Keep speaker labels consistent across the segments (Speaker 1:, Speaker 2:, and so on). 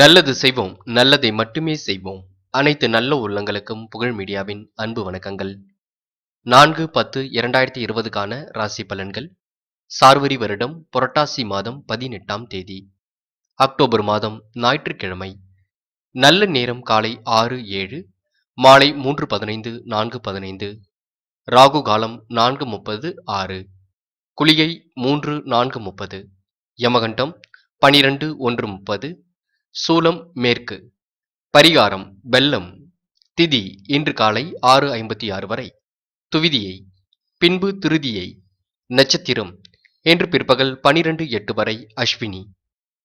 Speaker 1: நல்லது செய்வோம் நல்லதை மட்டுமே செய்வோம் அனைத்து நல்ல உள்ளங்களுக்கும் புகழ் மீடியாவின் அன்பு வணக்கங்கள் நான்கு பத்து இரண்டாயிரத்தி இருபதுக்கான ராசி பலன்கள் சார்வரி வருடம் புரட்டாசி மாதம் பதினெட்டாம் தேதி அக்டோபர் மாதம் ஞாயிற்றுக்கிழமை நல்ல நேரம் காலை ஆறு ஏழு மாலை மூன்று பதினைந்து நான்கு பதினைந்து ராகு காலம் நான்கு முப்பது ஆறு குளியை மூன்று நான்கு முப்பது யமகண்டம் பனிரெண்டு ஒன்று முப்பது சூலம் மேற்கு பரிகாரம் வெள்ளம் திதி இன்று காலை ஆறு ஐம்பத்தி ஆறு வரை துவிதியை பின்பு திருதியை நட்சத்திரம் என்று பிற்பகல் பனிரெண்டு எட்டு வரை அஸ்வினி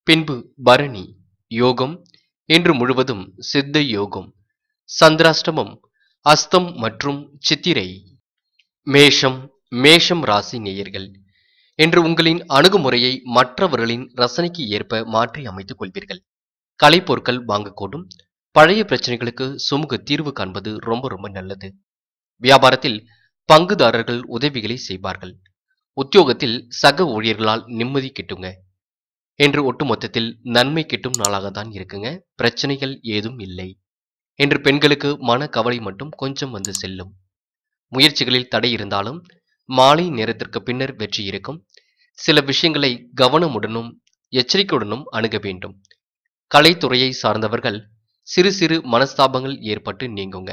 Speaker 1: பின்பு பரணி யோகம் இன்று முழுவதும் சித்த யோகம் சந்திராஷ்டமம் அஸ்தம் மற்றும் சித்திரை மேஷம் மேஷம் ராசி நேயர்கள் என்று உங்களின் அணுகுமுறையை மற்றவர்களின் ரசனைக்கு ஏற்ப மாற்றி அமைத்துக் கொள்வீர்கள் கலைப்பொருட்கள் வாங்கக்கூடும் பழைய பிரச்சனைகளுக்கு சுமூக தீர்வு காண்பது ரொம்ப ரொம்ப நல்லது வியாபாரத்தில் பங்குதாரர்கள் உதவிகளை செய்வார்கள் உத்தியோகத்தில் சக ஊழியர்களால் நிம்மதி கிட்டுங்க என்று ஒட்டுமொத்தத்தில் நன்மை கிட்டும் நாளாக தான் இருக்குங்க பிரச்சனைகள் ஏதும் இல்லை என்று பெண்களுக்கு மன கவலை மட்டும் கொஞ்சம் வந்து செல்லும் முயற்சிகளில் தடை இருந்தாலும் மாலை நேரத்திற்கு பின்னர் வெற்றி இருக்கும் சில விஷயங்களை கவனமுடனும் எச்சரிக்கையுடனும் அணுக வேண்டும் கலைத்துறையை சார்ந்தவர்கள் சிறு சிறு மனஸ்தாபங்கள் ஏற்பட்டு நீங்குங்க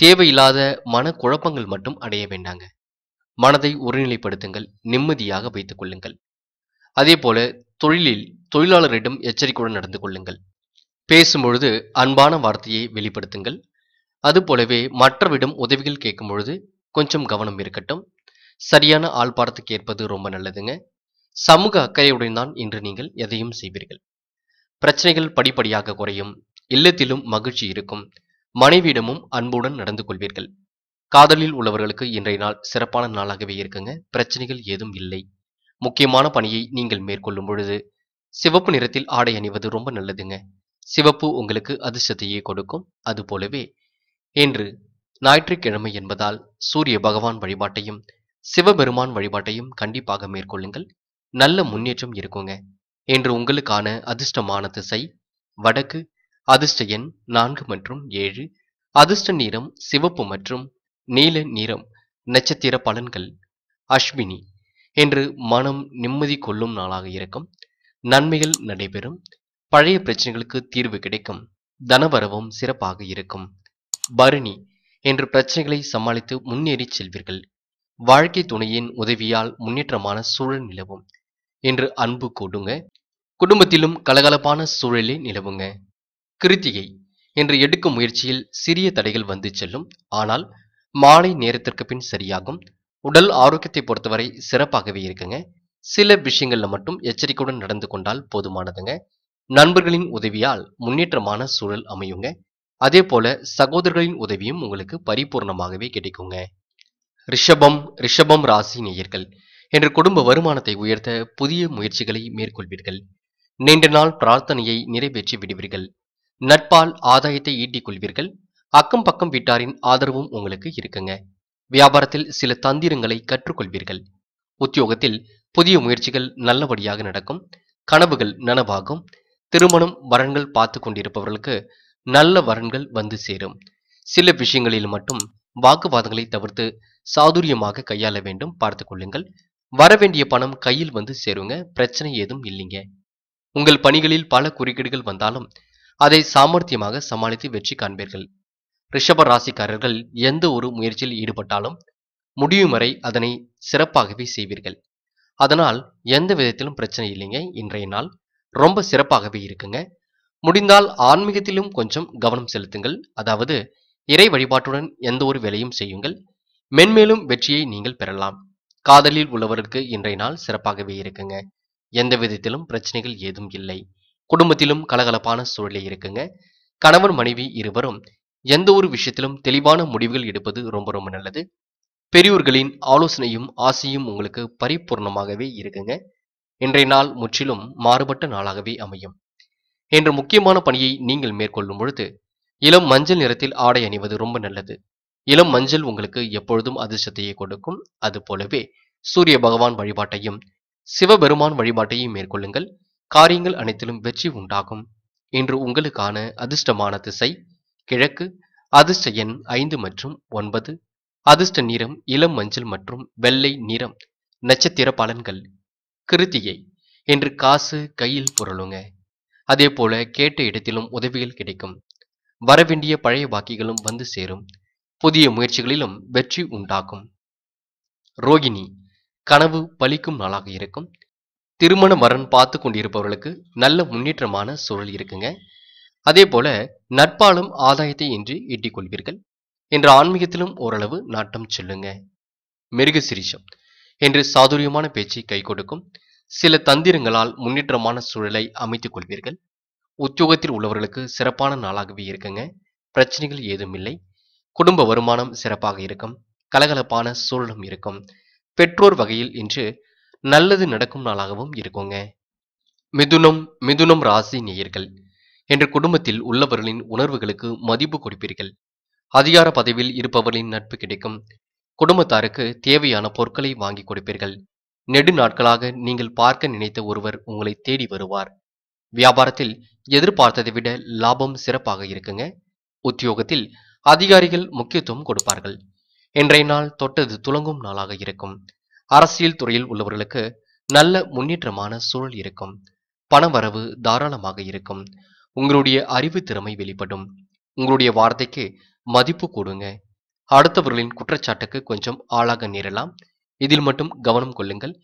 Speaker 1: தேவையில்லாத மனக்குழப்பங்கள் மட்டும் அடைய வேண்டாங்க மனதை ஒருநிலைப்படுத்துங்கள் நிம்மதியாக வைத்துக் கொள்ளுங்கள் அதே போல தொழிலில் தொழிலாளரிடம் எச்சரிக்கையுடன் நடந்து கொள்ளுங்கள் பேசும்பொழுது அன்பான வார்த்தையை வெளிப்படுத்துங்கள் அதுபோலவே மற்றவிடம் உதவிகள் கேட்கும் பொழுது கொஞ்சம் கவனம் இருக்கட்டும் சரியான ஆள்பாடத்துக்கு ஏற்பது ரொம்ப நல்லதுங்க சமூக அக்கறையுடன் தான் இன்று நீங்கள் எதையும் செய்வீர்கள் பிரச்சனைகள் படிப்படியாக குறையும் இல்லத்திலும் மகிழ்ச்சி இருக்கும் மனைவியிடமும் அன்புடன் நடந்து கொள்வீர்கள் காதலில் உள்ளவர்களுக்கு இன்றைய நாள் சிறப்பான நாளாகவே இருக்குங்க பிரச்சனைகள் ஏதும் இல்லை முக்கியமான பணியை நீங்கள் மேற்கொள்ளும் பொழுது சிவப்பு நிறத்தில் ஆடை அணிவது ரொம்ப நல்லதுங்க சிவப்பு உங்களுக்கு அதிர்ஷ்டத்தையே கொடுக்கும் அது போலவே இன்று ஞாயிற்றுக்கிழமை என்பதால் சூரிய பகவான் வழிபாட்டையும் சிவபெருமான் வழிபாட்டையும் கண்டிப்பாக மேற்கொள்ளுங்கள் நல்ல முன்னேற்றம் இருக்குங்க என்று உங்களுக்கான அதிர்ஷ்டமான திசை வடக்கு அதிர்ஷ்ட எண் நான்கு மற்றும் ஏழு அதிர்ஷ்ட நிறம் சிவப்பு மற்றும் நீல நிறம் நட்சத்திர பலன்கள் அஸ்வினி என்று மனம் நிம்மதி கொள்ளும் நாளாக இருக்கும் நன்மைகள் நடைபெறும் பழைய பிரச்சனைகளுக்கு தீர்வு கிடைக்கும் தனவரவும் சிறப்பாக இருக்கும் பரணி என்று பிரச்சனைகளை சமாளித்து முன்னேறி செல்வீர்கள் வாழ்க்கை துணையின் உதவியால் முன்னேற்றமான சூழல் நிலவும் என்று அன்பு கொடுங்க குடும்பத்திலும் கலகலப்பான சூழலே நிலவுங்க கிருத்திகை என்று எடுக்கும் முயற்சியில் சிறிய தடைகள் வந்து செல்லும் ஆனால் மாலை நேரத்திற்கு பின் சரியாகும் உடல் ஆரோக்கியத்தை பொறுத்தவரை சிறப்பாகவே இருக்குங்க சில விஷயங்கள்ல மட்டும் எச்சரிக்கையுடன் நடந்து கொண்டால் போதுமானதுங்க நண்பர்களின் உதவியால் முன்னேற்றமான சூழல் அமையுங்க அதே போல சகோதரர்களின் உதவியும் உங்களுக்கு பரிபூர்ணமாகவே கிடைக்குங்க ரிஷபம் ரிஷபம் ராசி நேயர்கள் என்று குடும்ப வருமானத்தை உயர்த்த புதிய முயற்சிகளை மேற்கொள்வீர்கள் நீண்ட நாள் பிரார்த்தனையை நிறைவேற்றி விடுவீர்கள் நட்பால் ஆதாயத்தை ஈட்டிக் கொள்வீர்கள் அக்கம் பக்கம் வீட்டாரின் ஆதரவும் உங்களுக்கு இருக்குங்க வியாபாரத்தில் சில தந்திரங்களை கற்றுக்கொள்வீர்கள் உத்தியோகத்தில் புதிய முயற்சிகள் நல்லபடியாக நடக்கும் கனவுகள் நனவாகும் திருமணம் வரன்கள் பார்த்து கொண்டிருப்பவர்களுக்கு நல்ல வரன்கள் வந்து சேரும் சில விஷயங்களில் மட்டும் வாக்குவாதங்களை தவிர்த்து சாதுரியமாக கையாள வேண்டும் பார்த்து கொள்ளுங்கள் வரவேண்டிய பணம் கையில் வந்து சேருங்க பிரச்சனை ஏதும் இல்லைங்க உங்கள் பணிகளில் பல குறுக்கீடுகள் வந்தாலும் அதை சாமர்த்தியமாக சமாளித்து வெற்றி காண்பீர்கள் ரிஷப ராசிக்காரர்கள் எந்த ஒரு முயற்சியில் ஈடுபட்டாலும் முடியும் வரை அதனை சிறப்பாகவே செய்வீர்கள் அதனால் எந்த விதத்திலும் பிரச்சனை இல்லைங்க இன்றைய நாள் ரொம்ப சிறப்பாகவே இருக்குங்க முடிந்தால் ஆன்மீகத்திலும் கொஞ்சம் கவனம் செலுத்துங்கள் அதாவது இறை வழிபாட்டுடன் எந்த ஒரு வேலையும் செய்யுங்கள் மென்மேலும் வெற்றியை நீங்கள் பெறலாம் காதலில் உள்ளவருக்கு இன்றைய நாள் சிறப்பாகவே இருக்குங்க எந்த விதத்திலும் பிரச்சனைகள் ஏதும் இல்லை குடும்பத்திலும் கலகலப்பான சூழலே இருக்குங்க கணவன் மனைவி இருவரும் எந்த ஒரு விஷயத்திலும் தெளிவான முடிவுகள் எடுப்பது ரொம்ப ரொம்ப நல்லது பெரியோர்களின் ஆலோசனையும் ஆசையும் உங்களுக்கு பரிபூர்ணமாகவே இருக்குங்க இன்றைய நாள் முற்றிலும் மாறுபட்ட நாளாகவே அமையும் இன்று முக்கியமான பணியை நீங்கள் மேற்கொள்ளும் பொழுது இளம் மஞ்சள் நிறத்தில் ஆடை அணிவது ரொம்ப நல்லது இளம் மஞ்சள் உங்களுக்கு எப்பொழுதும் அதிர்ஷ்டத்தையே கொடுக்கும் அது போலவே சூரிய பகவான் வழிபாட்டையும் சிவபெருமான் வழிபாட்டையும் மேற்கொள்ளுங்கள் காரியங்கள் அனைத்திலும் வெற்றி உண்டாகும் இன்று உங்களுக்கான அதிர்ஷ்டமான திசை கிழக்கு அதிர்ஷ்ட எண் ஐந்து மற்றும் ஒன்பது அதிர்ஷ்ட நிறம் இளம் மஞ்சள் மற்றும் வெள்ளை நிறம் நட்சத்திர பலன்கள் கிருத்தியை என்று காசு கையில் புரளுங்க அதே போல கேட்ட இடத்திலும் உதவிகள் கிடைக்கும் வரவேண்டிய பழைய பாக்கிகளும் வந்து சேரும் புதிய முயற்சிகளிலும் வெற்றி உண்டாகும் ரோகிணி கனவு பலிக்கும் நாளாக இருக்கும் திருமண வரன் பார்த்து கொண்டிருப்பவர்களுக்கு நல்ல முன்னேற்றமான சூழல் இருக்குங்க அதே போல நட்பாலும் ஆதாயத்தை இன்றி எட்டிக் கொள்வீர்கள் என்று ஆன்மீகத்திலும் ஓரளவு நாட்டம் செல்லுங்க மிருக சிரிஷம் என்று சாதுரியமான பேச்சை கை கொடுக்கும் சில தந்திரங்களால் முன்னேற்றமான சூழலை அமைத்துக் கொள்வீர்கள் உத்தியோகத்தில் உள்ளவர்களுக்கு சிறப்பான நாளாகவே இருக்குங்க பிரச்சனைகள் ஏதும் இல்லை குடும்ப வருமானம் சிறப்பாக இருக்கும் கலகலப்பான சூழலும் இருக்கும் பெற்றோர் வகையில் இன்று நல்லது நடக்கும் நாளாகவும் இருக்குங்க மிதுனம் மிதுனம் ராசி நேயர்கள் என்ற குடும்பத்தில் உள்ளவர்களின் உணர்வுகளுக்கு மதிப்பு கொடுப்பீர்கள் அதிகார பதவியில் இருப்பவர்களின் நட்பு கிடைக்கும் குடும்பத்தாருக்கு தேவையான பொருட்களை வாங்கி கொடுப்பீர்கள் நெடு நாட்களாக நீங்கள் பார்க்க நினைத்த ஒருவர் உங்களை தேடி வருவார் வியாபாரத்தில் எதிர்பார்த்ததை விட லாபம் சிறப்பாக இருக்குங்க உத்தியோகத்தில் அதிகாரிகள் முக்கியத்துவம் கொடுப்பார்கள் இன்றைய நாள் தொட்டது துளங்கும் நாளாக இருக்கும் அரசியல் துறையில் உள்ளவர்களுக்கு நல்ல முன்னேற்றமான சூழல் இருக்கும் வரவு தாராளமாக இருக்கும் உங்களுடைய அறிவு திறமை வெளிப்படும் உங்களுடைய வார்த்தைக்கு மதிப்பு கூடுங்க அடுத்தவர்களின் குற்றச்சாட்டுக்கு கொஞ்சம் ஆளாக நேரலாம் இதில் மட்டும் கவனம் கொள்ளுங்கள்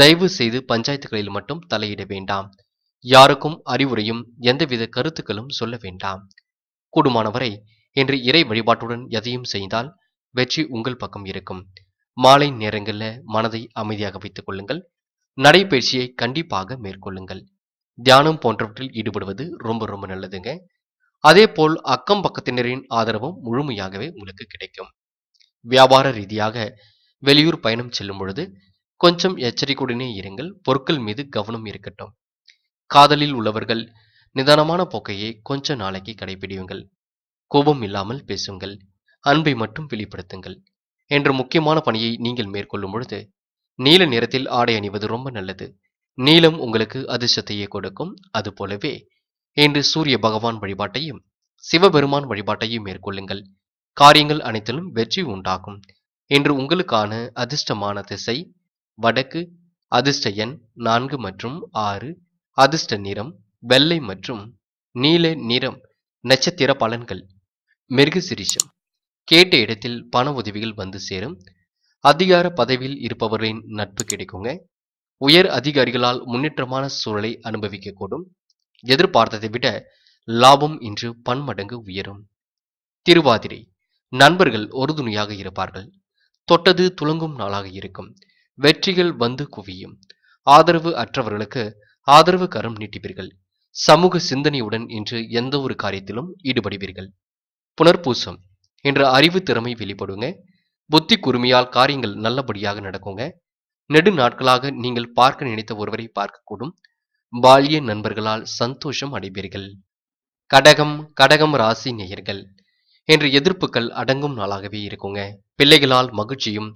Speaker 1: தயவு செய்து பஞ்சாயத்துகளில் மட்டும் தலையிட வேண்டாம் யாருக்கும் அறிவுரையும் எந்தவித கருத்துக்களும் சொல்ல வேண்டாம் கூடுமானவரை என்று இறை வழிபாட்டுடன் எதையும் செய்தால் வெற்றி உங்கள் பக்கம் இருக்கும் மாலை நேரங்களில் மனதை அமைதியாக வைத்துக் கொள்ளுங்கள் நடைபயிற்சியை கண்டிப்பாக மேற்கொள்ளுங்கள் தியானம் போன்றவற்றில் ஈடுபடுவது ரொம்ப ரொம்ப நல்லதுங்க அதே போல் அக்கம் பக்கத்தினரின் ஆதரவும் முழுமையாகவே உங்களுக்கு கிடைக்கும் வியாபார ரீதியாக வெளியூர் பயணம் செல்லும் பொழுது கொஞ்சம் எச்சரிக்கையுடனே இருங்கள் பொருட்கள் மீது கவனம் இருக்கட்டும் காதலில் உள்ளவர்கள் நிதானமான போக்கையை கொஞ்ச நாளைக்கு கடைபிடிவுங்கள் கோபம் இல்லாமல் பேசுங்கள் அன்பை மட்டும் வெளிப்படுத்துங்கள் என்ற முக்கியமான பணியை நீங்கள் மேற்கொள்ளும் பொழுது நீல நிறத்தில் ஆடை அணிவது ரொம்ப நல்லது நீலம் உங்களுக்கு அதிர்ஷ்டத்தையே கொடுக்கும் அது போலவே இன்று சூரிய பகவான் வழிபாட்டையும் சிவபெருமான் வழிபாட்டையும் மேற்கொள்ளுங்கள் காரியங்கள் அனைத்திலும் வெற்றி உண்டாகும் இன்று உங்களுக்கான அதிர்ஷ்டமான திசை வடக்கு அதிர்ஷ்ட எண் நான்கு மற்றும் ஆறு அதிர்ஷ்ட நிறம் வெள்ளை மற்றும் நீல நிறம் நட்சத்திர பலன்கள் சிரிச்சம் கேட்ட இடத்தில் பண உதவிகள் வந்து சேரும் அதிகார பதவியில் இருப்பவர்களின் நட்பு கிடைக்குங்க உயர் அதிகாரிகளால் முன்னேற்றமான சூழலை அனுபவிக்கக்கூடும் எதிர்பார்த்ததை விட லாபம் இன்று பன்மடங்கு உயரும் திருவாதிரை நண்பர்கள் ஒருதுணையாக இருப்பார்கள் தொட்டது துளங்கும் நாளாக இருக்கும் வெற்றிகள் வந்து குவியும் ஆதரவு அற்றவர்களுக்கு ஆதரவு கரம் நீட்டிப்பீர்கள் சமூக சிந்தனையுடன் இன்று எந்த ஒரு காரியத்திலும் ஈடுபடுவீர்கள் புனர்பூசம் என்ற அறிவு திறமை வெளிப்படுங்க புத்தி குறுமையால் காரியங்கள் நல்லபடியாக நடக்குங்க நெடு நாட்களாக நீங்கள் பார்க்க நினைத்த ஒருவரை பார்க்கக்கூடும் பால்ய நண்பர்களால் சந்தோஷம் அடைவீர்கள் கடகம் கடகம் ராசி நேயர்கள் என்ற எதிர்ப்புகள் அடங்கும் நாளாகவே இருக்குங்க பிள்ளைகளால் மகிழ்ச்சியும்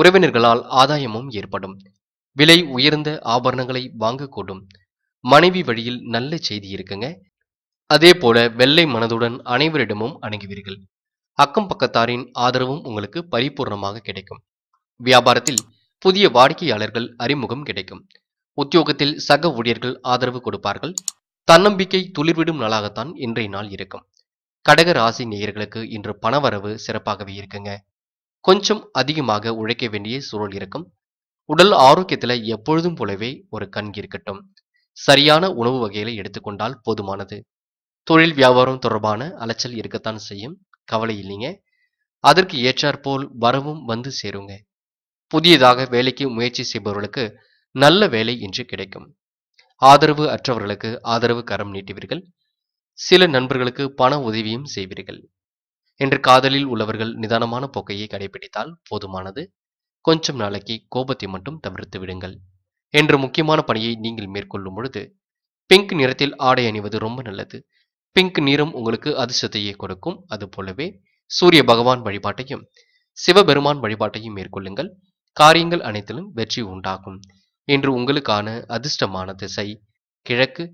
Speaker 1: உறவினர்களால் ஆதாயமும் ஏற்படும் விலை உயர்ந்த ஆபரணங்களை வாங்கக்கூடும் மனைவி வழியில் நல்ல செய்தி இருக்குங்க அதே போல வெள்ளை மனதுடன் அனைவரிடமும் அணுகுவீர்கள் அக்கம் பக்கத்தாரின் ஆதரவும் உங்களுக்கு பரிபூர்ணமாக கிடைக்கும் வியாபாரத்தில் புதிய வாடிக்கையாளர்கள் அறிமுகம் கிடைக்கும் உத்தியோகத்தில் சக ஊழியர்கள் ஆதரவு கொடுப்பார்கள் தன்னம்பிக்கை துளிர்விடும் நாளாகத்தான் இன்றைய நாள் இருக்கும் கடக ராசி நேயர்களுக்கு இன்று பணவரவு சிறப்பாகவே இருக்குங்க கொஞ்சம் அதிகமாக உழைக்க வேண்டிய சூழல் இருக்கும் உடல் ஆரோக்கியத்தில் எப்பொழுதும் போலவே ஒரு கண் இருக்கட்டும் சரியான உணவு வகைகளை எடுத்துக்கொண்டால் போதுமானது தொழில் வியாபாரம் தொடர்பான அலைச்சல் இருக்கத்தான் செய்யும் கவலை இல்லைங்க அதற்கு ஏற்றாற்போல் வரவும் வந்து சேருங்க புதியதாக வேலைக்கு முயற்சி செய்பவர்களுக்கு நல்ல வேலை இன்று கிடைக்கும் ஆதரவு அற்றவர்களுக்கு ஆதரவு கரம் நீட்டுவீர்கள் சில நண்பர்களுக்கு பண உதவியும் செய்வீர்கள் என்று காதலில் உள்ளவர்கள் நிதானமான போக்கையை கடைபிடித்தால் போதுமானது கொஞ்சம் நாளைக்கு கோபத்தை மட்டும் தவிர்த்து விடுங்கள் என்று முக்கியமான பணியை நீங்கள் மேற்கொள்ளும் பொழுது பிங்க் நிறத்தில் ஆடை அணிவது ரொம்ப நல்லது பிங்க் நிறம் உங்களுக்கு அதிர்ஷ்டத்தையே கொடுக்கும் அது போலவே சூரிய பகவான் வழிபாட்டையும் சிவபெருமான் வழிபாட்டையும் மேற்கொள்ளுங்கள் காரியங்கள் அனைத்திலும் வெற்றி உண்டாகும் இன்று உங்களுக்கான அதிர்ஷ்டமான திசை கிழக்கு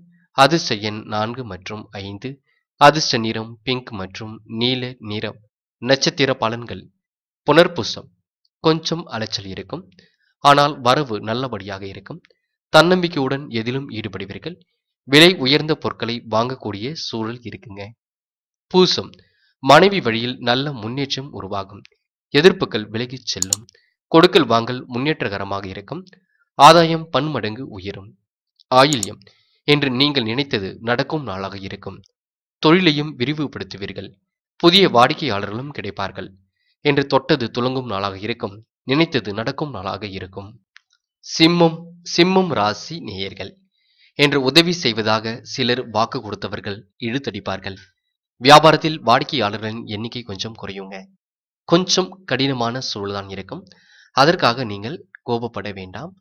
Speaker 1: அதிர்ஷ்ட எண் நான்கு மற்றும் ஐந்து அதிர்ஷ்ட நிறம் பிங்க் மற்றும் நீல நிறம் நட்சத்திர பலன்கள் புனர்பூசம் கொஞ்சம் அலைச்சல் இருக்கும் ஆனால் வரவு நல்லபடியாக இருக்கும் தன்னம்பிக்கையுடன் எதிலும் ஈடுபடுவீர்கள் விலை உயர்ந்த பொருட்களை வாங்கக்கூடிய சூழல் இருக்குங்க பூசம் மனைவி வழியில் நல்ல முன்னேற்றம் உருவாகும் எதிர்ப்புகள் விலகிச் செல்லும் கொடுக்கல் வாங்கல் முன்னேற்றகரமாக இருக்கும் ஆதாயம் பன்மடங்கு உயரும் ஆயில்யம் என்று நீங்கள் நினைத்தது நடக்கும் நாளாக இருக்கும் தொழிலையும் விரிவுபடுத்துவீர்கள் புதிய வாடிக்கையாளர்களும் கிடைப்பார்கள் என்று தொட்டது துளங்கும் நாளாக இருக்கும் நினைத்தது நடக்கும் நாளாக இருக்கும் சிம்மம் சிம்மம் ராசி நேயர்கள் என்று உதவி செய்வதாக சிலர் வாக்கு கொடுத்தவர்கள் இழுத்தடிப்பார்கள் வியாபாரத்தில் வாடிக்கையாளர்களின் எண்ணிக்கை கொஞ்சம் குறையுங்க கொஞ்சம் கடினமான சூழ்தான் இருக்கும் அதற்காக நீங்கள் கோபப்பட வேண்டாம்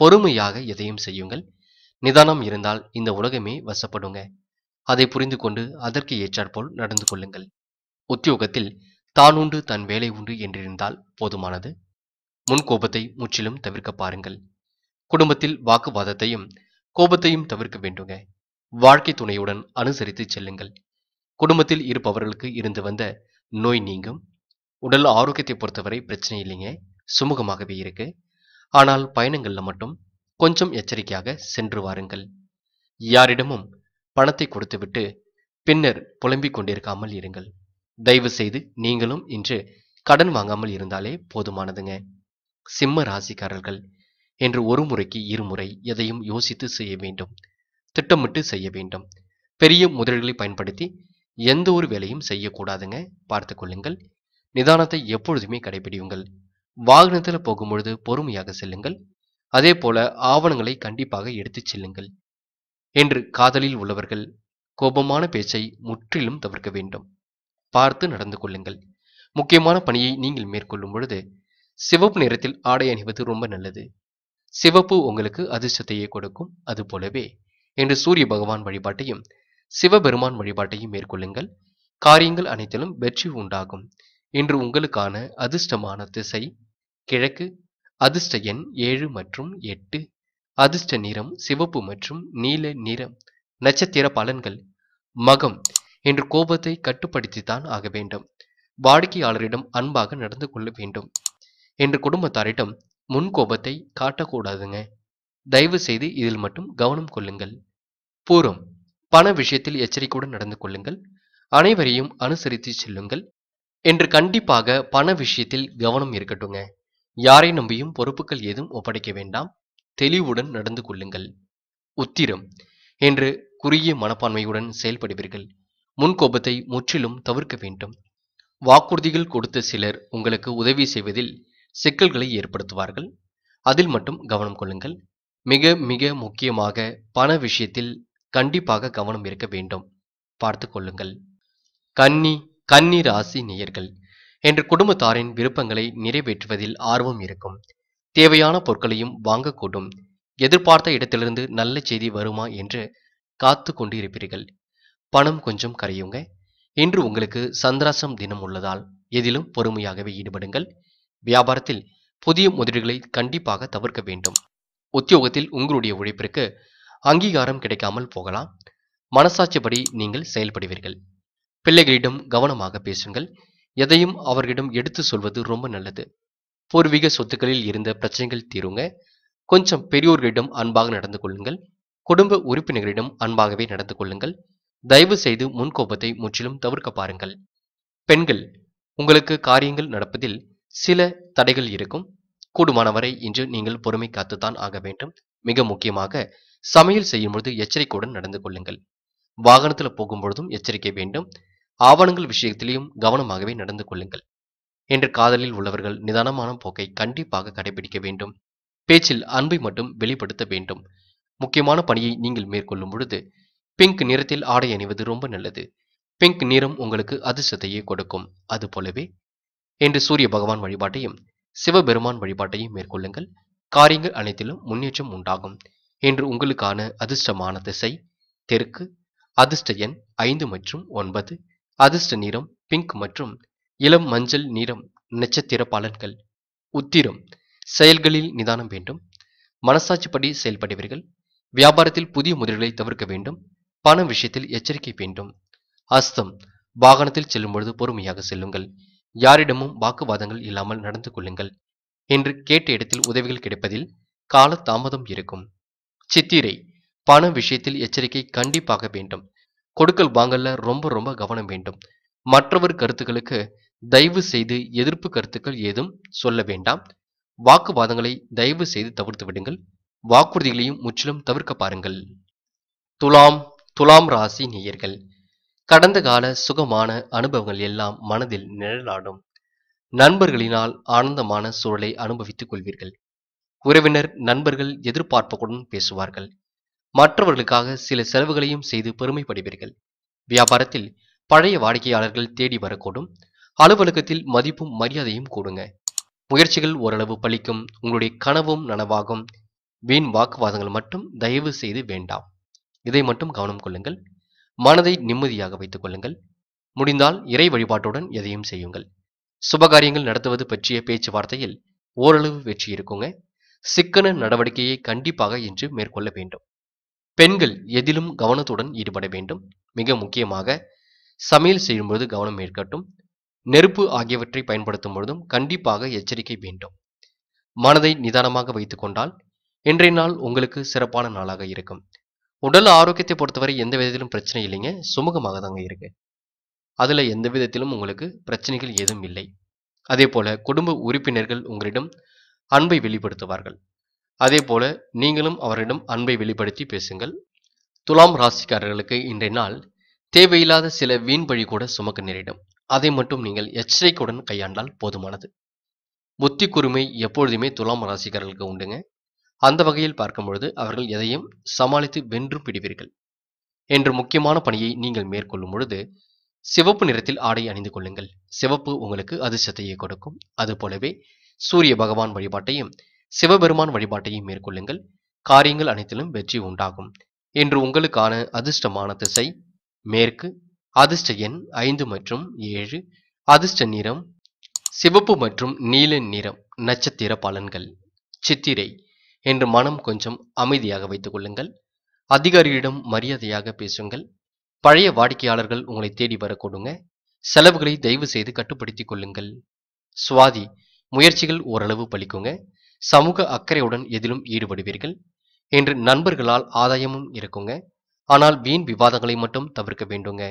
Speaker 1: பொறுமையாக எதையும் செய்யுங்கள் நிதானம் இருந்தால் இந்த உலகமே வசப்படுங்க அதை புரிந்து கொண்டு அதற்கு ஏற்றாற்போல் நடந்து கொள்ளுங்கள் உத்தியோகத்தில் தான் உண்டு தன் வேலை உண்டு என்றிருந்தால் போதுமானது முன்கோபத்தை முற்றிலும் தவிர்க்க பாருங்கள் குடும்பத்தில் வாக்குவாதத்தையும் கோபத்தையும் தவிர்க்க வேண்டுங்க வாழ்க்கை துணையுடன் அனுசரித்து செல்லுங்கள் குடும்பத்தில் இருப்பவர்களுக்கு இருந்து வந்த நோய் நீங்கும் உடல் ஆரோக்கியத்தை பொறுத்தவரை பிரச்சனை இல்லைங்க சுமூகமாகவே இருக்கு ஆனால் பயணங்களில் மட்டும் கொஞ்சம் எச்சரிக்கையாக சென்று வாருங்கள் யாரிடமும் பணத்தை கொடுத்துவிட்டு பின்னர் புலம்பிக் கொண்டிருக்காமல் இருங்கள் தயவு செய்து நீங்களும் இன்று கடன் வாங்காமல் இருந்தாலே போதுமானதுங்க சிம்ம ராசிக்காரர்கள் என்று ஒரு முறைக்கு இருமுறை எதையும் யோசித்து செய்ய வேண்டும் திட்டமிட்டு செய்ய வேண்டும் பெரிய முதல்களை பயன்படுத்தி எந்த ஒரு வேலையும் செய்யக்கூடாதுங்க பார்த்து கொள்ளுங்கள் நிதானத்தை எப்பொழுதுமே கடைபிடியுங்கள் வாகனத்தில் போகும்பொழுது பொறுமையாக செல்லுங்கள் அதே போல ஆவணங்களை கண்டிப்பாக எடுத்துச் செல்லுங்கள் என்று காதலில் உள்ளவர்கள் கோபமான பேச்சை முற்றிலும் தவிர்க்க வேண்டும் பார்த்து நடந்து கொள்ளுங்கள் முக்கியமான பணியை நீங்கள் மேற்கொள்ளும் பொழுது சிவப்பு நிறத்தில் ஆடை அணிவது ரொம்ப நல்லது சிவப்பு உங்களுக்கு அதிர்ஷ்டத்தையே கொடுக்கும் அது போலவே என்று சூரிய பகவான் வழிபாட்டையும் சிவபெருமான் வழிபாட்டையும் மேற்கொள்ளுங்கள் காரியங்கள் அனைத்திலும் வெற்றி உண்டாகும் இன்று உங்களுக்கான அதிர்ஷ்டமான திசை கிழக்கு அதிர்ஷ்ட எண் ஏழு மற்றும் எட்டு அதிர்ஷ்ட நிறம் சிவப்பு மற்றும் நீல நிறம் நட்சத்திர பலன்கள் மகம் என்று கோபத்தை கட்டுப்படுத்தித்தான் ஆக வேண்டும் வாடிக்கையாளரிடம் அன்பாக நடந்து கொள்ள வேண்டும் என்று குடும்பத்தாரிடம் முன்கோபத்தை காட்டக்கூடாதுங்க தயவு செய்து இதில் மட்டும் கவனம் கொள்ளுங்கள் பூரம் பண விஷயத்தில் எச்சரிக்கையுடன் நடந்து கொள்ளுங்கள் அனைவரையும் அனுசரித்து செல்லுங்கள் என்று கண்டிப்பாக பண விஷயத்தில் கவனம் இருக்கட்டுங்க யாரை நம்பியும் பொறுப்புகள் ஏதும் ஒப்படைக்க வேண்டாம் தெளிவுடன் நடந்து கொள்ளுங்கள் உத்திரம் என்று குறுகிய மனப்பான்மையுடன் செயல்படுவீர்கள் முன்கோபத்தை முற்றிலும் தவிர்க்க வேண்டும் வாக்குறுதிகள் கொடுத்த சிலர் உங்களுக்கு உதவி செய்வதில் சிக்கல்களை ஏற்படுத்துவார்கள் அதில் மட்டும் கவனம் கொள்ளுங்கள் மிக மிக முக்கியமாக பண விஷயத்தில் கண்டிப்பாக கவனம் இருக்க வேண்டும் பார்த்து கொள்ளுங்கள் கன்னி கன்னி ராசி நேயர்கள் என்று குடும்பத்தாரின் விருப்பங்களை நிறைவேற்றுவதில் ஆர்வம் இருக்கும் தேவையான பொருட்களையும் வாங்கக்கூடும் எதிர்பார்த்த இடத்திலிருந்து நல்ல செய்தி வருமா என்று காத்து கொண்டு இருப்பீர்கள் பணம் கொஞ்சம் கரையுங்க இன்று உங்களுக்கு சந்திராசம் தினம் உள்ளதால் எதிலும் பொறுமையாகவே ஈடுபடுங்கள் வியாபாரத்தில் புதிய முதலீடுகளை கண்டிப்பாக தவிர்க்க வேண்டும் உத்தியோகத்தில் உங்களுடைய உழைப்பிற்கு அங்கீகாரம் கிடைக்காமல் போகலாம் மனசாட்சிப்படி நீங்கள் செயல்படுவீர்கள் பிள்ளைகளிடம் கவனமாக பேசுங்கள் எதையும் அவர்களிடம் எடுத்து சொல்வது ரொம்ப நல்லது பூர்வீக சொத்துக்களில் இருந்த பிரச்சனைகள் தீருங்க கொஞ்சம் பெரியோர்களிடம் அன்பாக நடந்து கொள்ளுங்கள் குடும்ப உறுப்பினர்களிடம் அன்பாகவே நடந்து கொள்ளுங்கள் தயவு செய்து முன்கோபத்தை முற்றிலும் தவிர்க்க பாருங்கள் பெண்கள் உங்களுக்கு காரியங்கள் நடப்பதில் சில தடைகள் இருக்கும் கூடுமானவரை இன்று நீங்கள் பொறுமை காத்துத்தான் ஆக வேண்டும் மிக முக்கியமாக சமையல் செய்யும் பொழுது எச்சரிக்கையுடன் நடந்து கொள்ளுங்கள் வாகனத்தில் போகும்பொழுதும் எச்சரிக்கை வேண்டும் ஆவணங்கள் விஷயத்திலையும் கவனமாகவே நடந்து கொள்ளுங்கள் என்று காதலில் உள்ளவர்கள் நிதானமான போக்கை கண்டிப்பாக கடைபிடிக்க வேண்டும் பேச்சில் அன்பை மட்டும் வெளிப்படுத்த வேண்டும் முக்கியமான பணியை நீங்கள் மேற்கொள்ளும் பொழுது பிங்க் நிறத்தில் ஆடை அணிவது ரொம்ப நல்லது பிங்க் நிறம் உங்களுக்கு அதிர்ஷ்டத்தையே கொடுக்கும் அது போலவே என்று சூரிய பகவான் வழிபாட்டையும் சிவபெருமான் வழிபாட்டையும் மேற்கொள்ளுங்கள் காரியங்கள் அனைத்திலும் முன்னேற்றம் உண்டாகும் என்று உங்களுக்கான அதிர்ஷ்டமான திசை தெற்கு அதிர்ஷ்ட எண் ஐந்து மற்றும் ஒன்பது அதிர்ஷ்ட நிறம் பிங்க் மற்றும் இளம் மஞ்சள் நிறம் நட்சத்திர பலன்கள் உத்திரம் செயல்களில் நிதானம் வேண்டும் மனசாட்சிப்படி செயல்படுவீர்கள் வியாபாரத்தில் புதிய முதல்களை தவிர்க்க வேண்டும் பண விஷயத்தில் எச்சரிக்கை வேண்டும் அஸ்தம் வாகனத்தில் செல்லும் பொழுது பொறுமையாக செல்லுங்கள் யாரிடமும் வாக்குவாதங்கள் இல்லாமல் நடந்து கொள்ளுங்கள் என்று கேட்ட இடத்தில் உதவிகள் கிடைப்பதில் கால தாமதம் இருக்கும் சித்திரை பண விஷயத்தில் எச்சரிக்கை கண்டிப்பாக வேண்டும் கொடுக்கல் வாங்கல்ல ரொம்ப ரொம்ப கவனம் வேண்டும் மற்றவர் கருத்துக்களுக்கு தயவு செய்து எதிர்ப்பு கருத்துக்கள் ஏதும் சொல்ல வேண்டாம் வாக்குவாதங்களை தயவு செய்து தவிர்த்து விடுங்கள் வாக்குறுதிகளையும் முற்றிலும் தவிர்க்க பாருங்கள் துலாம் துலாம் ராசி நேயர்கள் கடந்த கால சுகமான அனுபவங்கள் எல்லாம் மனதில் நிழலாடும் நண்பர்களினால் ஆனந்தமான சூழலை அனுபவித்துக் கொள்வீர்கள் உறவினர் நண்பர்கள் எதிர்பார்ப்புடன் பேசுவார்கள் மற்றவர்களுக்காக சில செலவுகளையும் செய்து பெருமைப்படுவீர்கள் வியாபாரத்தில் பழைய வாடிக்கையாளர்கள் தேடி வரக்கூடும் அலுவலகத்தில் மதிப்பும் மரியாதையும் கூடுங்க முயற்சிகள் ஓரளவு பலிக்கும் உங்களுடைய கனவும் நனவாகும் வீண் வாக்குவாதங்கள் மட்டும் தயவு செய்து வேண்டாம் இதை மட்டும் கவனம் கொள்ளுங்கள் மனதை நிம்மதியாக வைத்துக் கொள்ளுங்கள் முடிந்தால் இறை வழிபாட்டுடன் எதையும் செய்யுங்கள் சுபகாரியங்கள் நடத்துவது பற்றிய பேச்சுவார்த்தையில் ஓரளவு வெற்றி இருக்குங்க சிக்கன நடவடிக்கையை கண்டிப்பாக இன்று மேற்கொள்ள வேண்டும் பெண்கள் எதிலும் கவனத்துடன் ஈடுபட வேண்டும் மிக முக்கியமாக சமையல் செய்யும்பொழுது கவனம் ஏற்கட்டும் நெருப்பு ஆகியவற்றை பயன்படுத்தும் பொழுதும் கண்டிப்பாக எச்சரிக்கை வேண்டும் மனதை நிதானமாக வைத்துக் கொண்டால் இன்றைய நாள் உங்களுக்கு சிறப்பான நாளாக இருக்கும் உடல் ஆரோக்கியத்தை பொறுத்தவரை எந்த விதத்திலும் பிரச்சனை இல்லைங்க சுமூகமாக தாங்க இருக்கு அதில் எந்த விதத்திலும் உங்களுக்கு பிரச்சனைகள் ஏதும் இல்லை அதே போல குடும்ப உறுப்பினர்கள் உங்களிடம் அன்பை வெளிப்படுத்துவார்கள் அதே போல நீங்களும் அவரிடம் அன்பை வெளிப்படுத்தி பேசுங்கள் துலாம் ராசிக்காரர்களுக்கு இன்றைய நாள் தேவையில்லாத சில வீண்பழி கூட சுமக்க நேரிடும் அதை மட்டும் நீங்கள் எச்சரிக்கையுடன் கையாண்டால் போதுமானது புத்தி குறுமை எப்பொழுதுமே துலாம் ராசிக்காரர்களுக்கு உண்டுங்க அந்த வகையில் பார்க்கும் பொழுது அவர்கள் எதையும் சமாளித்து வென்று பிடிவீர்கள் என்று முக்கியமான பணியை நீங்கள் மேற்கொள்ளும் பொழுது சிவப்பு நிறத்தில் ஆடை அணிந்து கொள்ளுங்கள் சிவப்பு உங்களுக்கு அதிர்ஷ்டத்தையே கொடுக்கும் அதுபோலவே சூரிய பகவான் வழிபாட்டையும் சிவபெருமான் வழிபாட்டையும் மேற்கொள்ளுங்கள் காரியங்கள் அனைத்திலும் வெற்றி உண்டாகும் என்று உங்களுக்கான அதிர்ஷ்டமான திசை மேற்கு அதிர்ஷ்ட எண் ஐந்து மற்றும் ஏழு அதிர்ஷ்ட நிறம் சிவப்பு மற்றும் நீல நிறம் நட்சத்திர பலன்கள் சித்திரை என்று மனம் கொஞ்சம் அமைதியாக வைத்துக் கொள்ளுங்கள் அதிகாரியிடம் மரியாதையாக பேசுங்கள் பழைய வாடிக்கையாளர்கள் உங்களை தேடி வரக்கூடுங்க செலவுகளை தயவு செய்து கட்டுப்படுத்திக் கொள்ளுங்கள் சுவாதி முயற்சிகள் ஓரளவு பலிக்குங்க சமூக அக்கறையுடன் எதிலும் ஈடுபடுவீர்கள் என்று நண்பர்களால் ஆதாயமும் இருக்குங்க ஆனால் வீண் விவாதங்களை மட்டும் தவிர்க்க வேண்டுங்க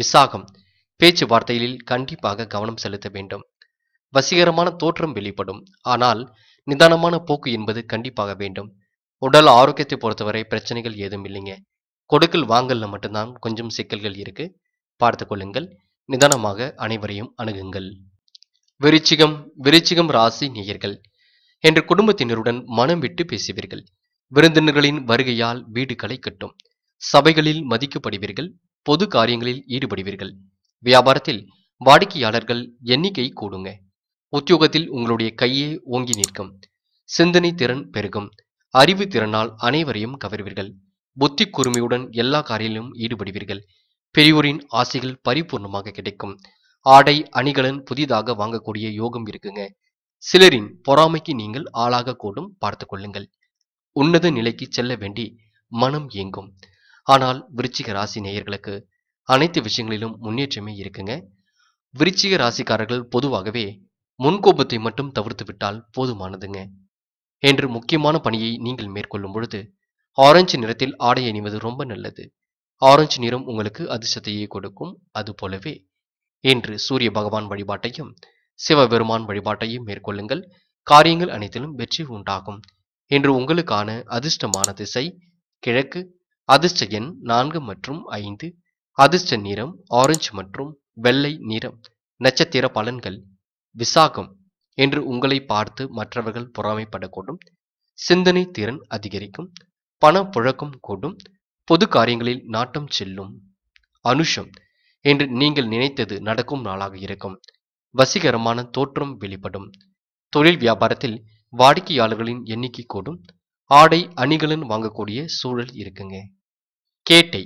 Speaker 1: விசாகம் பேச்சுவார்த்தைகளில் கண்டிப்பாக கவனம் செலுத்த வேண்டும் வசீகரமான தோற்றம் வெளிப்படும் ஆனால் நிதானமான போக்கு என்பது கண்டிப்பாக வேண்டும் உடல் ஆரோக்கியத்தை பொறுத்தவரை பிரச்சனைகள் ஏதும் இல்லைங்க கொடுக்கல் வாங்கல்ல மட்டும்தான் கொஞ்சம் சிக்கல்கள் இருக்கு பார்த்து கொள்ளுங்கள் நிதானமாக அனைவரையும் அணுகுங்கள் விருச்சிகம் விருச்சிகம் ராசி நேயர்கள் என்று குடும்பத்தினருடன் மனம் விட்டு பேசுவீர்கள் விருந்தினர்களின் வருகையால் வீடு களை கட்டும் சபைகளில் மதிக்கப்படுவீர்கள் பொது காரியங்களில் ஈடுபடுவீர்கள் வியாபாரத்தில் வாடிக்கையாளர்கள் எண்ணிக்கை கூடுங்க உத்தியோகத்தில் உங்களுடைய கையே ஓங்கி நிற்கும் சிந்தனை திறன் பெருகும் அறிவு திறனால் அனைவரையும் கவர்வீர்கள் புத்தி குறுமையுடன் எல்லா காரியிலும் ஈடுபடுவீர்கள் பெரியோரின் ஆசைகள் பரிபூர்ணமாக கிடைக்கும் ஆடை அணிகலன் புதிதாக வாங்கக்கூடிய யோகம் இருக்குங்க சிலரின் பொறாமைக்கு நீங்கள் ஆளாக கூடும் பார்த்து கொள்ளுங்கள் உன்னத நிலைக்கு செல்ல வேண்டி மனம் இயங்கும் ஆனால் விருச்சிக ராசி நேயர்களுக்கு அனைத்து விஷயங்களிலும் முன்னேற்றமே இருக்குங்க விருச்சிக ராசிக்காரர்கள் பொதுவாகவே முன்கோபத்தை மட்டும் தவிர்த்து விட்டால் போதுமானதுங்க என்று முக்கியமான பணியை நீங்கள் மேற்கொள்ளும் பொழுது ஆரஞ்சு நிறத்தில் ஆடை அணிவது ரொம்ப நல்லது ஆரஞ்சு நிறம் உங்களுக்கு அதிர்ஷ்டத்தையே கொடுக்கும் அது போலவே என்று சூரிய பகவான் வழிபாட்டையும் சிவபெருமான் வழிபாட்டையும் மேற்கொள்ளுங்கள் காரியங்கள் அனைத்திலும் வெற்றி உண்டாகும் என்று உங்களுக்கான அதிர்ஷ்டமான திசை கிழக்கு அதிர்ஷ்ட எண் நான்கு மற்றும் ஐந்து அதிர்ஷ்ட நிறம் ஆரஞ்சு மற்றும் வெள்ளை நிறம் நட்சத்திர பலன்கள் விசாகம் என்று உங்களை பார்த்து மற்றவர்கள் பொறாமைப்படக்கூடும் சிந்தனை திறன் அதிகரிக்கும் பண புழக்கம் கூடும் பொது காரியங்களில் நாட்டம் செல்லும் அனுஷம் என்று நீங்கள் நினைத்தது நடக்கும் நாளாக இருக்கும் வசீகரமான தோற்றம் வெளிப்படும் தொழில் வியாபாரத்தில் வாடிக்கையாளர்களின் எண்ணிக்கை கூடும் ஆடை அணிகளின் வாங்கக்கூடிய சூழல் இருக்குங்க கேட்டை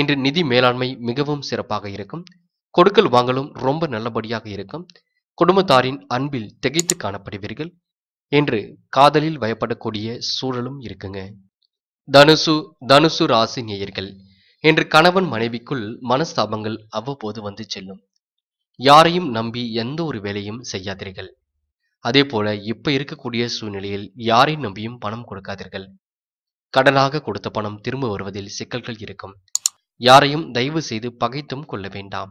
Speaker 1: இன்று நிதி மேலாண்மை மிகவும் சிறப்பாக இருக்கும் கொடுக்கல் வாங்கலும் ரொம்ப நல்லபடியாக இருக்கும் குடும்பத்தாரின் அன்பில் திகைத்து காணப்படுவீர்கள் என்று காதலில் வயப்படக்கூடிய சூழலும் இருக்குங்க தனுசு தனுசு ராசி நேயர்கள் என்று கணவன் மனைவிக்குள் மனஸ்தாபங்கள் அவ்வப்போது வந்து செல்லும் யாரையும் நம்பி எந்த ஒரு வேலையும் செய்யாதீர்கள் அதே போல இப்ப இருக்கக்கூடிய சூழ்நிலையில் யாரையும் நம்பியும் பணம் கொடுக்காதீர்கள் கடனாக கொடுத்த பணம் திரும்ப வருவதில் சிக்கல்கள் இருக்கும் யாரையும் தயவு செய்து பகைத்தும் கொள்ள வேண்டாம்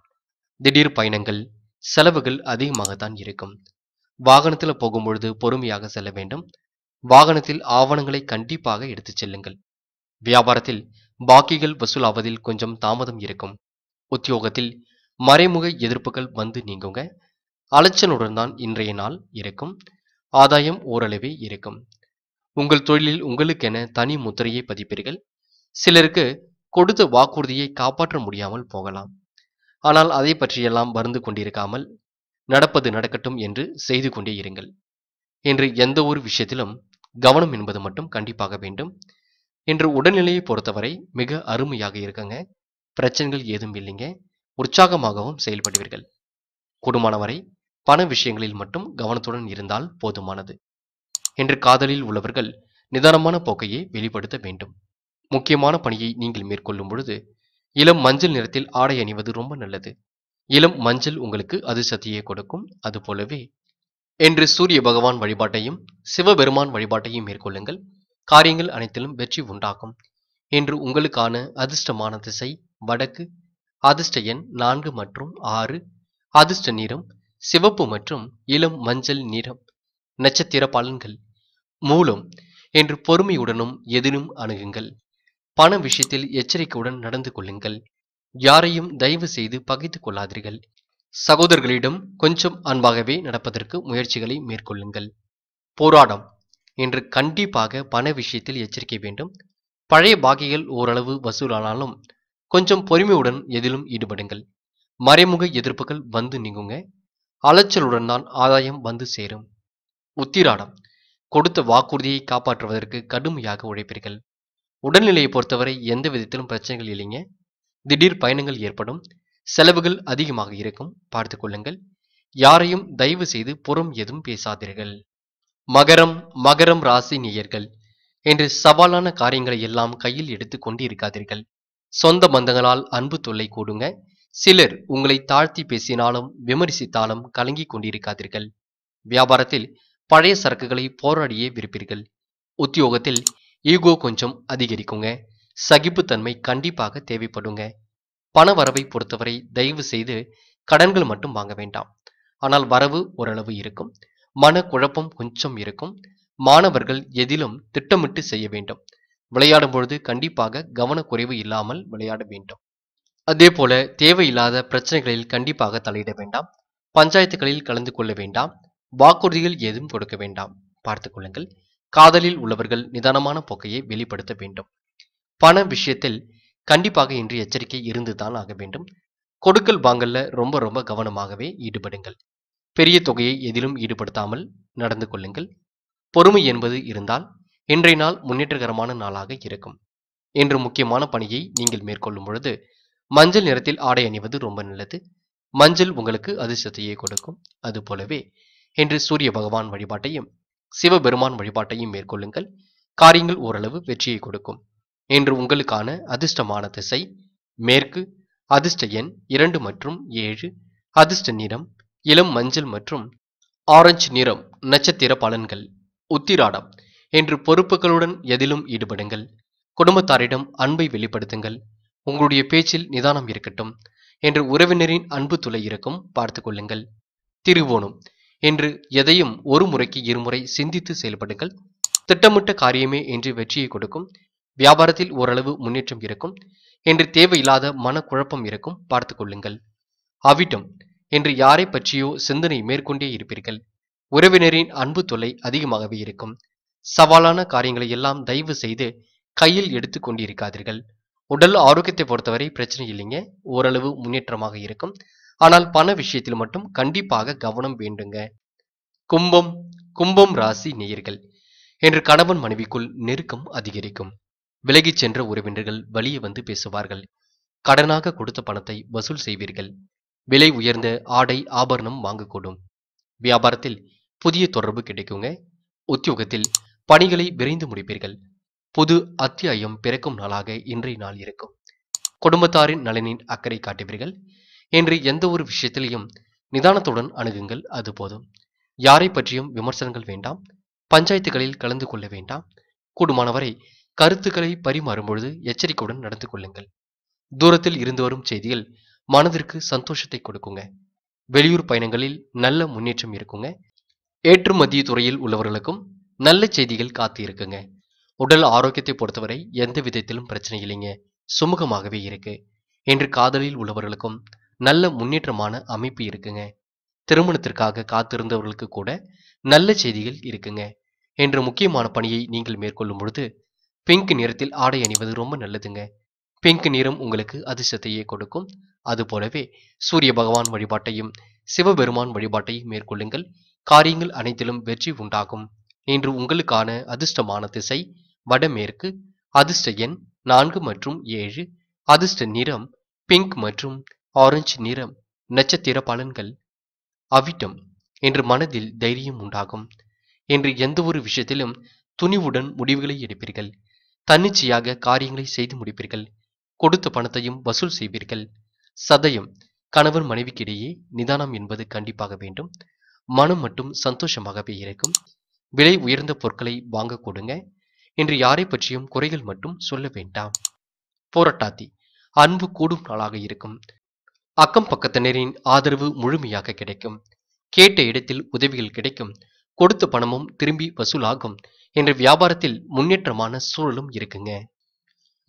Speaker 1: திடீர் பயணங்கள் செலவுகள் அதிகமாகத்தான் இருக்கும் வாகனத்தில் போகும்பொழுது பொறுமையாக செல்ல வேண்டும் வாகனத்தில் ஆவணங்களை கண்டிப்பாக எடுத்துச் செல்லுங்கள் வியாபாரத்தில் பாக்கிகள் வசூலாவதில் கொஞ்சம் தாமதம் இருக்கும் உத்தியோகத்தில் மறைமுக எதிர்ப்புகள் வந்து நீங்குங்க அலைச்சலுடன் தான் இன்றைய நாள் இருக்கும் ஆதாயம் ஓரளவே இருக்கும் உங்கள் தொழிலில் உங்களுக்கென தனி முத்திரையை பதிப்பீர்கள் சிலருக்கு கொடுத்த வாக்குறுதியை காப்பாற்ற முடியாமல் போகலாம் ஆனால் அதை பற்றியெல்லாம் வருந்து கொண்டிருக்காமல் நடப்பது நடக்கட்டும் என்று செய்து கொண்டே இருங்கள் என்று எந்த ஒரு விஷயத்திலும் கவனம் என்பது மட்டும் கண்டிப்பாக வேண்டும் என்று உடல்நிலையை பொறுத்தவரை மிக அருமையாக இருக்குங்க பிரச்சனைகள் ஏதும் இல்லைங்க உற்சாகமாகவும் செயல்படுவீர்கள் கூடுமானவரை பண விஷயங்களில் மட்டும் கவனத்துடன் இருந்தால் போதுமானது என்று காதலில் உள்ளவர்கள் நிதானமான போக்கையே வெளிப்படுத்த வேண்டும் முக்கியமான பணியை நீங்கள் மேற்கொள்ளும் பொழுது இளம் மஞ்சள் நிறத்தில் ஆடை அணிவது ரொம்ப நல்லது இளம் மஞ்சள் உங்களுக்கு அதிர்ஷ்டத்தையே கொடுக்கும் அது போலவே என்று சூரிய பகவான் வழிபாட்டையும் சிவபெருமான் வழிபாட்டையும் மேற்கொள்ளுங்கள் காரியங்கள் அனைத்திலும் வெற்றி உண்டாகும் என்று உங்களுக்கான அதிர்ஷ்டமான திசை வடக்கு அதிர்ஷ்ட எண் நான்கு மற்றும் ஆறு அதிர்ஷ்ட நிறம் சிவப்பு மற்றும் இளம் மஞ்சள் நிறம் நட்சத்திர பலன்கள் மூலம் என்று பொறுமையுடனும் எதிரும் அணுகுங்கள் பண விஷயத்தில் எச்சரிக்கையுடன் நடந்து கொள்ளுங்கள் யாரையும் தயவு செய்து பகைத்துக் கொள்ளாதீர்கள் சகோதரர்களிடம் கொஞ்சம் அன்பாகவே நடப்பதற்கு முயற்சிகளை மேற்கொள்ளுங்கள் போராடம் என்று கண்டிப்பாக பண விஷயத்தில் எச்சரிக்கை வேண்டும் பழைய பாகிகள் ஓரளவு வசூலானாலும் கொஞ்சம் பொறுமையுடன் எதிலும் ஈடுபடுங்கள் மறைமுக எதிர்ப்புகள் வந்து நீங்குங்க அலைச்சலுடன் தான் ஆதாயம் வந்து சேரும் உத்திராடம் கொடுத்த வாக்குறுதியை காப்பாற்றுவதற்கு கடுமையாக உழைப்பீர்கள் உடல்நிலையை பொறுத்தவரை எந்த விதத்திலும் பிரச்சனைகள் இல்லைங்க திடீர் பயணங்கள் ஏற்படும் செலவுகள் அதிகமாக இருக்கும் பார்த்து கொள்ளுங்கள் யாரையும் தயவு செய்து புறம் எதுவும் பேசாதீர்கள் மகரம் மகரம் ராசி நேயர்கள் என்று சவாலான காரியங்களை எல்லாம் கையில் எடுத்து கொண்டு இருக்காதீர்கள் சொந்த பந்தங்களால் அன்பு தொல்லை கூடுங்க சிலர் உங்களை தாழ்த்தி பேசினாலும் விமர்சித்தாலும் கலங்கி கொண்டிருக்காதீர்கள் வியாபாரத்தில் பழைய சரக்குகளை போராடியே விருப்பீர்கள் உத்தியோகத்தில் ஈகோ கொஞ்சம் அதிகரிக்குங்க சகிப்புத்தன்மை கண்டிப்பாக தேவைப்படுங்க பண வரவை பொறுத்தவரை தயவு செய்து கடன்கள் மட்டும் வாங்க வேண்டாம் ஆனால் வரவு ஓரளவு இருக்கும் மனக்குழப்பம் கொஞ்சம் இருக்கும் மாணவர்கள் எதிலும் திட்டமிட்டு செய்ய வேண்டும் விளையாடும் பொழுது கண்டிப்பாக கவனக்குறைவு இல்லாமல் விளையாட வேண்டும் அதே போல தேவையில்லாத பிரச்சனைகளில் கண்டிப்பாக தலையிட வேண்டாம் பஞ்சாயத்துகளில் கலந்து கொள்ள வேண்டாம் வாக்குறுதிகள் எதுவும் கொடுக்க வேண்டாம் பார்த்துக் கொள்ளுங்கள் காதலில் உள்ளவர்கள் நிதானமான போக்கையை வெளிப்படுத்த வேண்டும் பண விஷயத்தில் கண்டிப்பாக இன்று எச்சரிக்கை இருந்துதான் ஆக வேண்டும் கொடுக்கல் வாங்கல்ல ரொம்ப ரொம்ப கவனமாகவே ஈடுபடுங்கள் பெரிய தொகையை எதிலும் ஈடுபடுத்தாமல் நடந்து கொள்ளுங்கள் பொறுமை என்பது இருந்தால் இன்றைய நாள் முன்னேற்றகரமான நாளாக இருக்கும் இன்று முக்கியமான பணியை நீங்கள் மேற்கொள்ளும் பொழுது மஞ்சள் நிறத்தில் ஆடை அணிவது ரொம்ப நல்லது மஞ்சள் உங்களுக்கு அதிர்ஷ்டத்தையே கொடுக்கும் அதுபோலவே இன்று சூரிய பகவான் வழிபாட்டையும் சிவபெருமான் வழிபாட்டையும் மேற்கொள்ளுங்கள் காரியங்கள் ஓரளவு வெற்றியை கொடுக்கும் இன்று உங்களுக்கான அதிர்ஷ்டமான திசை மேற்கு அதிர்ஷ்ட எண் இரண்டு மற்றும் ஏழு அதிர்ஷ்ட நிறம் இளம் மஞ்சள் மற்றும் ஆரஞ்சு நிறம் நட்சத்திர பலன்கள் உத்திராடம் என்று பொறுப்புகளுடன் எதிலும் ஈடுபடுங்கள் குடும்பத்தாரிடம் அன்பை வெளிப்படுத்துங்கள் உங்களுடைய பேச்சில் நிதானம் இருக்கட்டும் என்று உறவினரின் அன்பு துளை இருக்கும் பார்த்து கொள்ளுங்கள் திருவோணம் என்று எதையும் ஒரு முறைக்கு இருமுறை சிந்தித்து செயல்படுங்கள் திட்டமிட்ட காரியமே என்று வெற்றியை கொடுக்கும் வியாபாரத்தில் ஓரளவு முன்னேற்றம் இருக்கும் என்று தேவையில்லாத மனக்குழப்பம் இருக்கும் பார்த்து கொள்ளுங்கள் அவிட்டம் என்று யாரை பற்றியோ சிந்தனை மேற்கொண்டே இருப்பீர்கள் உறவினரின் அன்பு தொல்லை அதிகமாகவே இருக்கும் சவாலான காரியங்களை எல்லாம் தயவு செய்து கையில் எடுத்து கொண்டிருக்காதீர்கள் உடல் ஆரோக்கியத்தை பொறுத்தவரை பிரச்சனை இல்லைங்க ஓரளவு முன்னேற்றமாக இருக்கும் ஆனால் பண விஷயத்தில் மட்டும் கண்டிப்பாக கவனம் வேண்டுங்க கும்பம் கும்பம் ராசி நேயர்கள் என்று கணவன் மனைவிக்குள் நெருக்கம் அதிகரிக்கும் விலகிச் சென்ற உறவினர்கள் வழியே வந்து பேசுவார்கள் கடனாக கொடுத்த பணத்தை வசூல் செய்வீர்கள் விலை உயர்ந்த ஆடை ஆபரணம் வாங்கக்கூடும் வியாபாரத்தில் புதிய தொடர்பு கிடைக்குங்க உத்தியோகத்தில் பணிகளை விரைந்து முடிப்பீர்கள் புது அத்தியாயம் பிறக்கும் நாளாக இன்றைய நாள் இருக்கும் குடும்பத்தாரின் நலனின் அக்கறை காட்டுவீர்கள் என்று எந்த ஒரு விஷயத்திலையும் நிதானத்துடன் அணுகுங்கள் அது போதும் யாரை பற்றியும் விமர்சனங்கள் வேண்டாம் பஞ்சாயத்துகளில் கலந்து கொள்ள வேண்டாம் கூடுமானவரை கருத்துக்களை பரிமாறும் பொழுது எச்சரிக்கையுடன் நடந்து கொள்ளுங்கள் தூரத்தில் இருந்து வரும் செய்திகள் மனதிற்கு சந்தோஷத்தை கொடுக்குங்க வெளியூர் பயணங்களில் நல்ல முன்னேற்றம் இருக்குங்க ஏற்றுமதி துறையில் உள்ளவர்களுக்கும் நல்ல செய்திகள் காத்து இருக்குங்க உடல் ஆரோக்கியத்தை பொறுத்தவரை எந்த விதத்திலும் பிரச்சனை இல்லைங்க சுமூகமாகவே இருக்கு என்று காதலில் உள்ளவர்களுக்கும் நல்ல முன்னேற்றமான அமைப்பு இருக்குங்க திருமணத்திற்காக காத்திருந்தவர்களுக்கு கூட நல்ல செய்திகள் இருக்குங்க என்ற முக்கியமான பணியை நீங்கள் மேற்கொள்ளும் பொழுது பிங்க் நிறத்தில் ஆடை அணிவது ரொம்ப நல்லதுங்க பிங்க் நிறம் உங்களுக்கு அதிர்ஷ்டத்தையே கொடுக்கும் அது போலவே சூரிய பகவான் வழிபாட்டையும் சிவபெருமான் வழிபாட்டையும் மேற்கொள்ளுங்கள் காரியங்கள் அனைத்திலும் வெற்றி உண்டாகும் இன்று உங்களுக்கான அதிர்ஷ்டமான திசை வடமேற்கு அதிர்ஷ்ட எண் நான்கு மற்றும் ஏழு அதிர்ஷ்ட நிறம் பிங்க் மற்றும் ஆரஞ்சு நிறம் நட்சத்திர பலன்கள் அவிட்டம் என்று மனதில் தைரியம் உண்டாகும் என்று எந்த ஒரு விஷயத்திலும் துணிவுடன் முடிவுகளை எடுப்பீர்கள் தன்னிச்சையாக காரியங்களை செய்து முடிப்பீர்கள் கொடுத்த பணத்தையும் வசூல் செய்வீர்கள் சதயம் கணவர் மனைவிக்கிடையே நிதானம் என்பது கண்டிப்பாக வேண்டும் மனம் மட்டும் சந்தோஷமாகவே இருக்கும் விலை உயர்ந்த பொருட்களை வாங்க கொடுங்க என்று யாரை பற்றியும் குறைகள் மட்டும் சொல்ல வேண்டாம் போராட்டாத்தி அன்பு கூடும் நாளாக இருக்கும் அக்கம் பக்கத்தினரின் ஆதரவு முழுமையாக கிடைக்கும் கேட்ட இடத்தில் உதவிகள் கிடைக்கும் கொடுத்த பணமும் திரும்பி வசூலாகும் என்ற வியாபாரத்தில் முன்னேற்றமான சூழலும் இருக்குங்க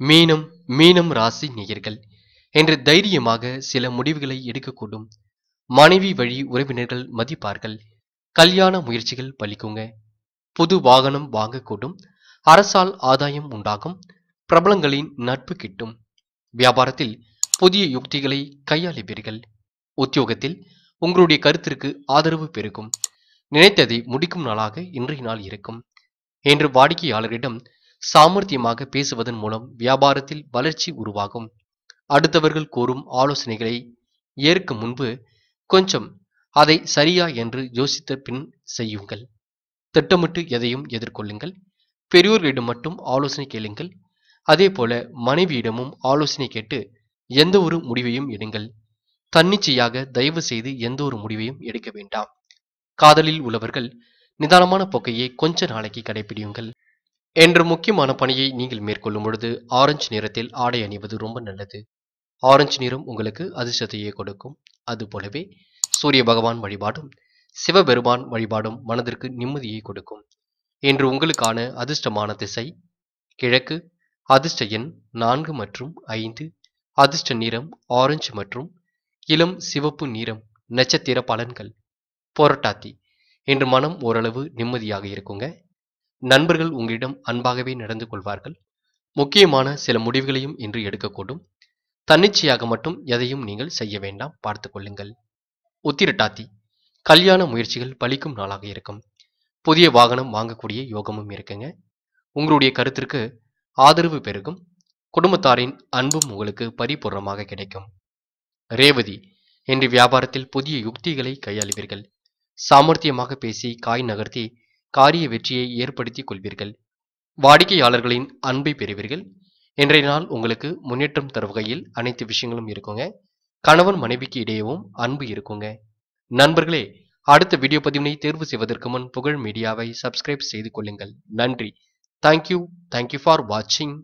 Speaker 1: மீனம் மீனம் ராசி நேயர்கள் என்று தைரியமாக சில முடிவுகளை எடுக்கக்கூடும் மனைவி வழி உறவினர்கள் மதிப்பார்கள் கல்யாண முயற்சிகள் பலிக்குங்க புது வாகனம் வாங்கக்கூடும் அரசால் ஆதாயம் உண்டாகும் பிரபலங்களின் நட்பு கிட்டும் வியாபாரத்தில் புதிய யுக்திகளை கையாளிப்பீர்கள் உத்தியோகத்தில் உங்களுடைய கருத்திற்கு ஆதரவு பெருக்கும் நினைத்ததை முடிக்கும் நாளாக இன்றைய நாள் இருக்கும் என்று வாடிக்கையாளரிடம் சாமர்த்தியமாக பேசுவதன் மூலம் வியாபாரத்தில் வளர்ச்சி உருவாகும் அடுத்தவர்கள் கூறும் ஆலோசனைகளை ஏற்க முன்பு கொஞ்சம் அதை சரியா என்று யோசித்த பின் செய்யுங்கள் திட்டமிட்டு எதையும் எதிர்கொள்ளுங்கள் பெரியோர்களிடம் மட்டும் ஆலோசனை கேளுங்கள் அதே போல மனைவியிடமும் ஆலோசனை கேட்டு எந்த ஒரு முடிவையும் எடுங்கள் தன்னிச்சையாக தயவு செய்து எந்த ஒரு முடிவையும் எடுக்க வேண்டாம் காதலில் உள்ளவர்கள் நிதானமான போக்கையே கொஞ்ச நாளைக்கு கடைபிடியுங்கள் என்று முக்கியமான பணியை நீங்கள் மேற்கொள்ளும் பொழுது ஆரஞ்சு நிறத்தில் ஆடை அணிவது ரொம்ப நல்லது ஆரஞ்சு நிறம் உங்களுக்கு அதிர்ஷ்டத்தையே கொடுக்கும் அது போலவே சூரிய பகவான் வழிபாடும் சிவபெருமான் வழிபாடும் மனதிற்கு நிம்மதியை கொடுக்கும் என்று உங்களுக்கான அதிர்ஷ்டமான திசை கிழக்கு அதிர்ஷ்ட எண் நான்கு மற்றும் ஐந்து அதிர்ஷ்ட நிறம் ஆரஞ்சு மற்றும் இளம் சிவப்பு நிறம் நட்சத்திர பலன்கள் போராட்டாத்தி இன்று மனம் ஓரளவு நிம்மதியாக இருக்குங்க நண்பர்கள் உங்களிடம் அன்பாகவே நடந்து கொள்வார்கள் முக்கியமான சில முடிவுகளையும் இன்று எடுக்கக்கூடும் தன்னிச்சையாக மட்டும் எதையும் நீங்கள் செய்ய வேண்டாம் பார்த்து கொள்ளுங்கள் உத்திரட்டாத்தி கல்யாண முயற்சிகள் பலிக்கும் நாளாக இருக்கும் புதிய வாகனம் வாங்கக்கூடிய யோகமும் இருக்குங்க உங்களுடைய கருத்திற்கு ஆதரவு பெருகும் குடும்பத்தாரின் அன்பும் உங்களுக்கு பரிபூர்ணமாக கிடைக்கும் ரேவதி என்று வியாபாரத்தில் புதிய யுக்திகளை கையாளுவீர்கள் சாமர்த்தியமாக பேசி காய் நகர்த்தி காரிய வெற்றியை ஏற்படுத்திக் கொள்வீர்கள் வாடிக்கையாளர்களின் அன்பை பெறுவீர்கள் இன்றைய நாள் உங்களுக்கு முன்னேற்றம் தரும் வகையில் அனைத்து விஷயங்களும் இருக்குங்க கணவன் மனைவிக்கு இடையேவும் அன்பு இருக்குங்க நண்பர்களே அடுத்த வீடியோ பதிவினை தேர்வு செய்வதற்கு முன் புகழ் மீடியாவை சப்ஸ்கிரைப் செய்து கொள்ளுங்கள் நன்றி தேங்க்யூ தேங்க்யூ ஃபார் வாட்சிங்